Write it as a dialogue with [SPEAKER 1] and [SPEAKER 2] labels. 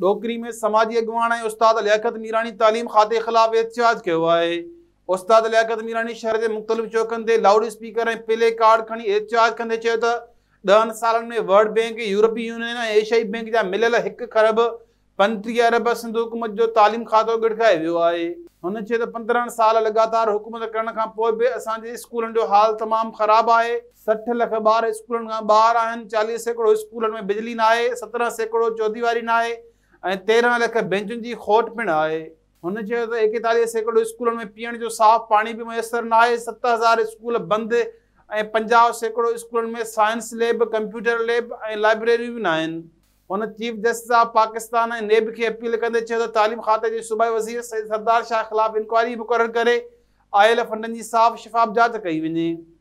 [SPEAKER 1] डोकरी में समाजी अगवान उस्ताद लियाकत मीरानी तालीम खाते खिलाफ एहतियात कयो आहे उस्ताद लियाकत मीरानी शहर के मुख़्तलिफ़ चौकनि ते लाउड स्पीकर ऐं प्ले कार्ड खणी एहतियात कंदे चयो त में वर्ल्ड बैंक यूरोपीय यूनियन ऐं एशियाई बैंक जा मिलियल हिकु खरब पंटीह अरब सिंध हुकूमत जो तालीम खातो गॾिकाए वियो आहे हुन चयो साल लगातार हुकूमत करण खां जो हाल तमाम खराब है सठ लख ॿार स्कूलनि खां ॿाहिरि आहिनि चालीह सैकड़ो में बिजली ना आहे सत्रहं सैकड़ो चौधरी वारी न ऐं तेरहं लख बेंचुनि जी खोट पिण आहे हुन चयो त एकेतालीह में पीअण जो साफ़ पानी भी मुयसर ना आहे सत हज़ार स्कूल बंद ए पंजा सैकड़ों स्कूलनि में साइंस लैब कंप्यूटर लैब ए लाइब्रेरियूं भी न आहिनि चीफ जस्टिस ऑफ पाकिस्तान ऐं नेब खे अपील कंदे चयो तालीम खाते जे सूबाई वज़ीर सरदार शाह खिलाफ़ इंक्वायरी मुक़ररु करे आयल फंडनि जी साफ़ शिफ़ाफ़ जांच कई वञे